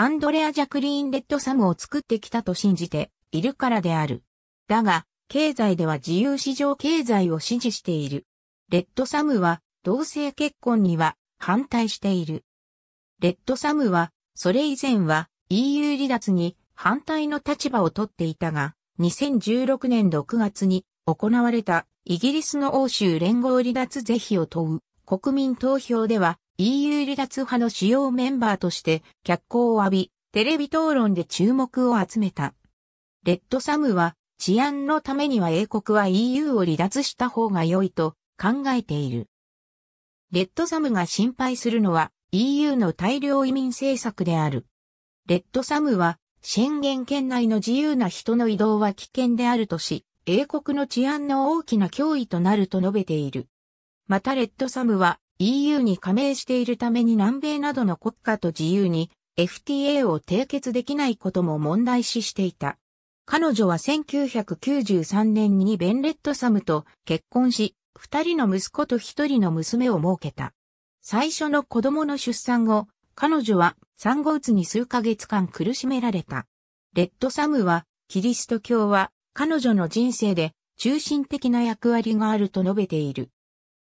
アンドレア・ジャクリーン・レッド・サムを作ってきたと信じているからである。だが、経済では自由市場経済を支持している。レッド・サムは同性結婚には反対している。レッド・サムは、それ以前は EU 離脱に反対の立場をとっていたが、2016年6月に行われたイギリスの欧州連合離脱是非を問う国民投票では EU 離脱派の主要メンバーとして脚光を浴び、テレビ討論で注目を集めた。レッドサムは治安のためには英国は EU を離脱した方が良いと考えている。レッドサムが心配するのは EU の大量移民政策である。レッドサムは宣言圏内の自由な人の移動は危険であるとし、英国の治安の大きな脅威となると述べている。またレッドサムは EU に加盟しているために南米などの国家と自由に FTA を締結できないことも問題視していた。彼女は1993年にベンレットサムと結婚し、二人の息子と一人の娘を設けた。最初の子供の出産後、彼女は産後うつに数ヶ月間苦しめられた。レッドサムは、キリスト教は彼女の人生で中心的な役割があると述べている。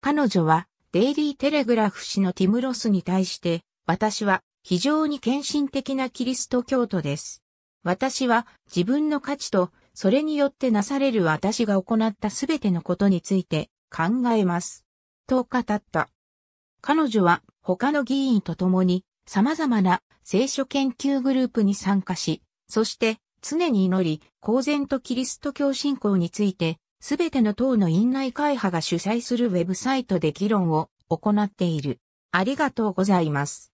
彼女はデイリー・テレグラフ氏のティム・ロスに対して、私は非常に献身的なキリスト教徒です。私は自分の価値と、それによってなされる私が行ったすべてのことについて考えます。と語った。彼女は他の議員と共に様々な聖書研究グループに参加し、そして常に祈り、公然とキリスト教信仰についてすべての党の院内会派が主催するウェブサイトで議論を行っている。ありがとうございます。